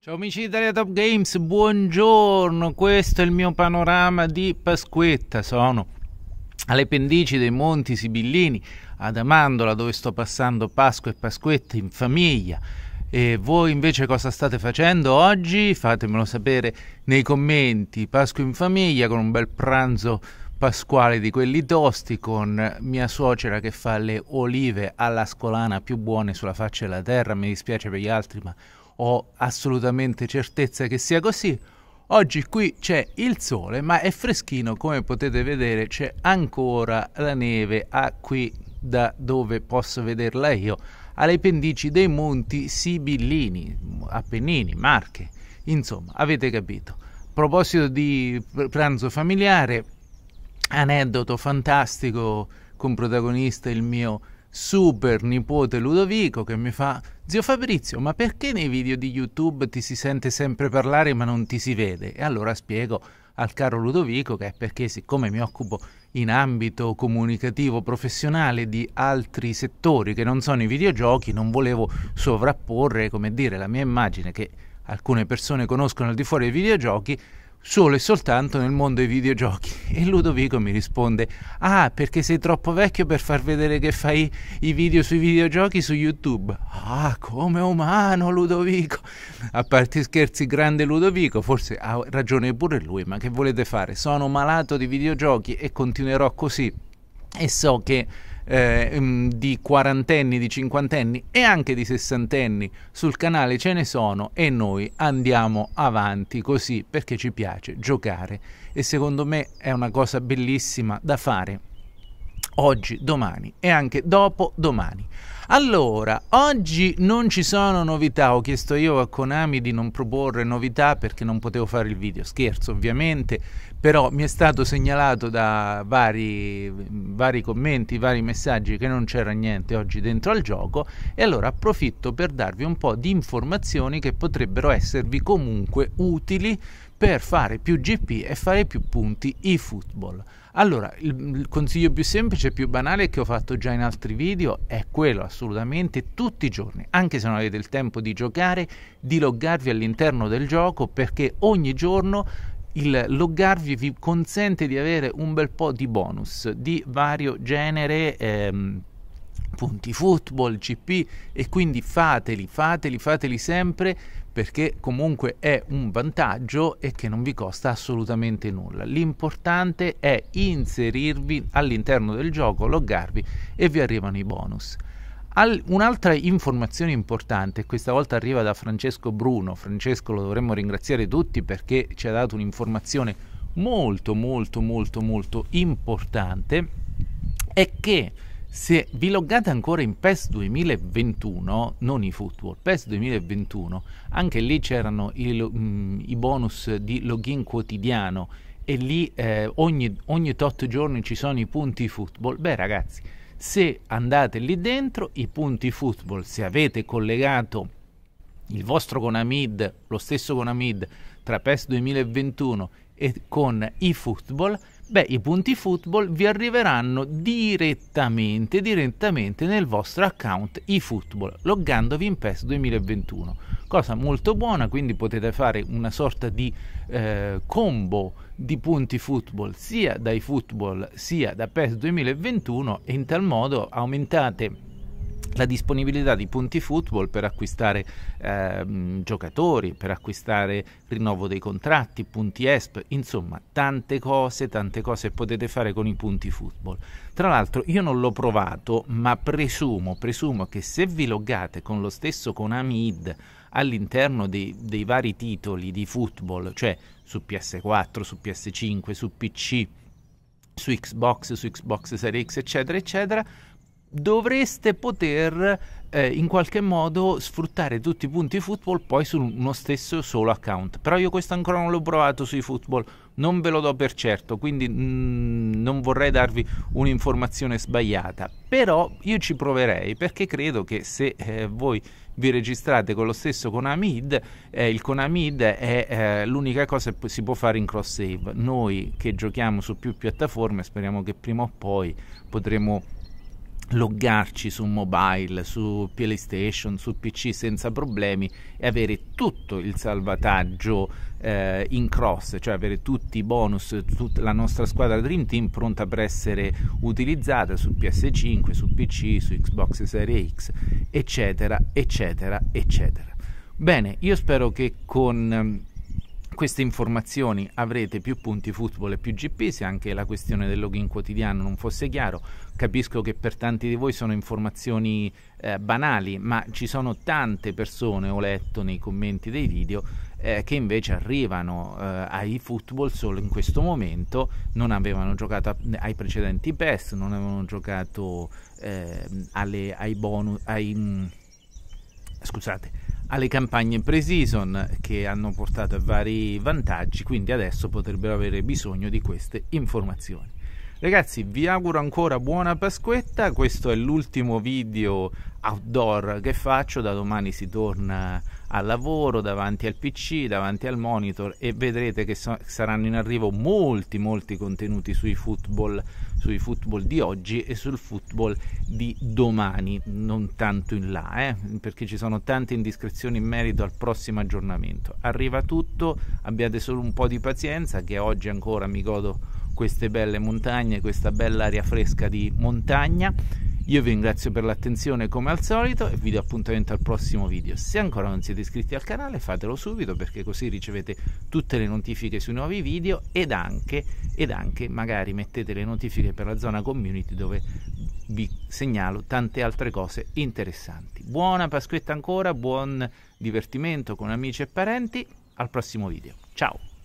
Ciao amici di Italia Top Games, buongiorno, questo è il mio panorama di Pasquetta, sono alle pendici dei Monti Sibillini, ad Amandola dove sto passando Pasqua e Pasquetta in famiglia. E voi invece cosa state facendo oggi? Fatemelo sapere nei commenti, Pasqua in famiglia con un bel pranzo pasquale di quelli tosti con mia suocera che fa le olive alla scolana più buone sulla faccia della terra, mi dispiace per gli altri ma ho assolutamente certezza che sia così. Oggi qui c'è il sole, ma è freschino, come potete vedere c'è ancora la neve a qui da dove posso vederla io, alle pendici dei monti Sibillini, Appennini, Marche, insomma, avete capito. A proposito di pranzo familiare, aneddoto fantastico con protagonista il mio super nipote Ludovico che mi fa Zio Fabrizio, ma perché nei video di YouTube ti si sente sempre parlare ma non ti si vede? E allora spiego al caro Ludovico che è perché siccome mi occupo in ambito comunicativo professionale di altri settori che non sono i videogiochi, non volevo sovrapporre, come dire, la mia immagine che alcune persone conoscono al di fuori dei videogiochi solo e soltanto nel mondo dei videogiochi. E Ludovico mi risponde: Ah, perché sei troppo vecchio per far vedere che fai i video sui videogiochi su YouTube. Ah, come umano, Ludovico! A parte scherzi, grande Ludovico, forse ha ragione pure lui, ma che volete fare? Sono malato di videogiochi e continuerò così. E so che eh, mm, di quarantenni, di cinquantenni e anche di sessantenni sul canale ce ne sono e noi andiamo avanti così perché ci piace giocare e secondo me è una cosa bellissima da fare oggi, domani e anche dopo domani. Allora, oggi non ci sono novità, ho chiesto io a Konami di non proporre novità perché non potevo fare il video, scherzo ovviamente, però mi è stato segnalato da vari, vari commenti, vari messaggi che non c'era niente oggi dentro al gioco e allora approfitto per darvi un po' di informazioni che potrebbero esservi comunque utili per fare più GP e fare più punti football. Allora, il, consiglio più semplice e più banale che ho fatto già in altri video è quello assolutamente tutti i giorni, anche se non avete il tempo di giocare, di loggarvi all'interno del gioco perché ogni giorno il loggarvi vi consente di avere un bel po' di bonus di vario genere. Ehm, punti football, GP e quindi fateli, fateli, fateli sempre perché comunque è un vantaggio e che non vi costa assolutamente nulla. L'importante è inserirvi all'interno del gioco, loggarvi e vi arrivano i bonus. Al, un'altra informazione importante, questa volta arriva da Francesco Bruno, Francesco lo dovremmo ringraziare tutti perché ci ha dato un'informazione molto molto molto molto importante, è che se vi loggate ancora in PES 2021, non i Football, PES 2021, anche lì c'erano i, mh, mm, i bonus di login quotidiano e lì eh, ogni, ogni tot giorni ci sono i punti football. Beh ragazzi, se andate lì dentro, i punti football, se avete collegato il vostro Conamid, lo stesso Conamid tra PES 2021 e con i football, Beh, i punti football vi arriveranno direttamente, direttamente nel vostro account eFootball, loggandovi in PES 2021. Cosa molto buona, quindi potete fare una sorta di eh, combo di punti football sia da eFootball sia da PES 2021 e in tal modo aumentate la disponibilità di punti football per acquistare eh, giocatori, per acquistare rinnovo dei contratti, punti ESP, insomma tante cose, tante cose potete fare con i punti football. Tra l'altro io non l'ho provato, ma presumo, presumo che se vi loggate con lo stesso Konami ID all'interno dei, dei vari titoli di football, cioè su PS4, su PS5, su PC, su Xbox, su Xbox Series X, eccetera, eccetera, dovreste poter eh, in qualche modo sfruttare tutti i punti football poi su uno stesso solo account. Però io questo ancora non l'ho provato sui football, non ve lo do per certo, quindi mh, mm, non vorrei darvi un'informazione sbagliata. Però io ci proverei perché credo che se eh, voi vi registrate con lo stesso Konami eh, il Konami è eh, l'unica cosa che si può fare in cross save. Noi che giochiamo su più piattaforme speriamo che prima o poi potremo loggarci su mobile, su PlayStation, su PC senza problemi e avere tutto il salvataggio eh, in cross, cioè avere tutti i bonus, tutta la nostra squadra Dream Team pronta per essere utilizzata su PS5, su PC, su Xbox Series X, eccetera, eccetera, eccetera. Bene, io spero che con ehm, queste informazioni avrete più punti football e più GP se anche la questione del login quotidiano non fosse chiaro capisco che per tanti di voi sono informazioni eh, banali ma ci sono tante persone ho letto nei commenti dei video eh, che invece arrivano eh, ai football solo in questo momento non avevano giocato a, ai precedenti PES non avevano giocato ehm, alle, ai bonus ai, mm, scusate alle campagne pre-season che hanno portato a vari vantaggi, quindi adesso potrebbero avere bisogno di queste informazioni. Ragazzi, vi auguro ancora buona Pasquetta, questo è l'ultimo video outdoor che faccio, da domani si torna al lavoro, davanti al PC, davanti al monitor e vedrete che so- saranno in arrivo molti molti contenuti sui football sui football di oggi e sul football di domani, non tanto in là, eh, perché ci sono tante indiscrezioni in merito al prossimo aggiornamento. Arriva tutto, abbiate solo un po' di pazienza che oggi ancora mi godo queste belle montagne, questa bella aria fresca di montagna io vi ringrazio per l'attenzione come al solito e vi do appuntamento al prossimo video. Se ancora non siete iscritti al canale fatelo subito perché così ricevete tutte le notifiche sui nuovi video ed anche, ed anche magari mettete le notifiche per la zona community dove vi segnalo tante altre cose interessanti. Buona Pasquetta ancora, buon divertimento con amici e parenti, al prossimo video. Ciao!